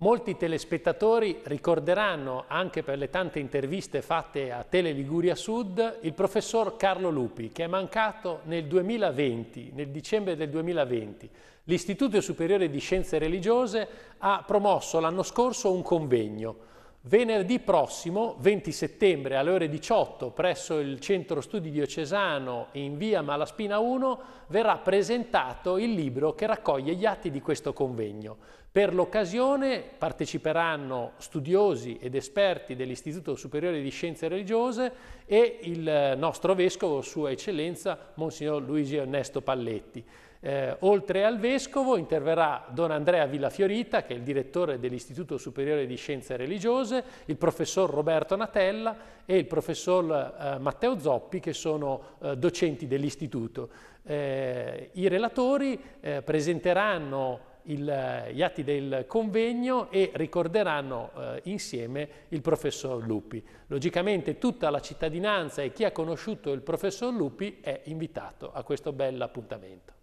Molti telespettatori ricorderanno, anche per le tante interviste fatte a Tele Liguria Sud, il professor Carlo Lupi, che è mancato nel 2020, nel dicembre del 2020. L'Istituto Superiore di Scienze Religiose ha promosso l'anno scorso un convegno Venerdì prossimo, 20 settembre alle ore 18, presso il Centro Studi Diocesano in via Malaspina 1, verrà presentato il libro che raccoglie gli atti di questo convegno. Per l'occasione parteciperanno studiosi ed esperti dell'Istituto Superiore di Scienze Religiose e il eh, nostro vescovo, Sua Eccellenza, Monsignor Luigi Ernesto Palletti. Eh, oltre al Vescovo interverrà Don Andrea Villafiorita, che è il direttore dell'Istituto Superiore di Scienze Religiose, il professor Roberto Natella e il professor eh, Matteo Zoppi, che sono eh, docenti dell'Istituto. Eh, I relatori eh, presenteranno il, gli atti del convegno e ricorderanno eh, insieme il professor Lupi. Logicamente tutta la cittadinanza e chi ha conosciuto il professor Lupi è invitato a questo bel appuntamento.